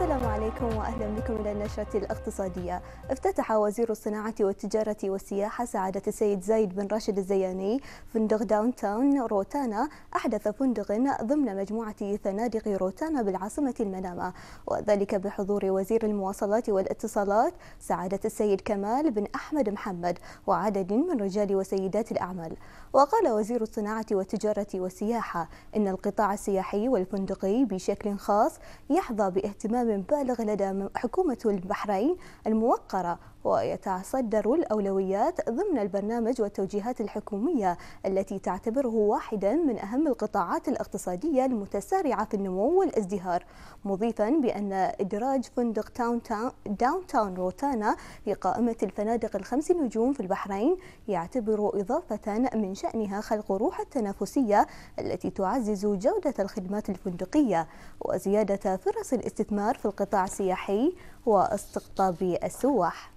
السلام عليكم واهلا بكم الى النشره الاقتصاديه. افتتح وزير الصناعه والتجاره والسياحه سعاده السيد زايد بن راشد الزياني فندق داون تاون روتانا احدث فندق ضمن مجموعه فنادق روتانا بالعاصمه المنامه وذلك بحضور وزير المواصلات والاتصالات سعاده السيد كمال بن احمد محمد وعدد من رجال وسيدات الاعمال. وقال وزير الصناعه والتجاره والسياحه ان القطاع السياحي والفندقي بشكل خاص يحظى باهتمام اهتمام بالغ لدى حكومة البحرين الموقرة ويتصدر الأولويات ضمن البرنامج والتوجيهات الحكومية التي تعتبره واحدا من أهم القطاعات الاقتصادية المتسارعة في النمو والازدهار مضيفا بأن إدراج فندق تاون تاون داون تاون روتانا في قائمة الفنادق الخمس نجوم في البحرين يعتبر إضافة من شأنها خلق روح التنافسية التي تعزز جودة الخدمات الفندقية وزيادة فرص الاستثمار الاستثمار في القطاع السياحي واستقطاب السواح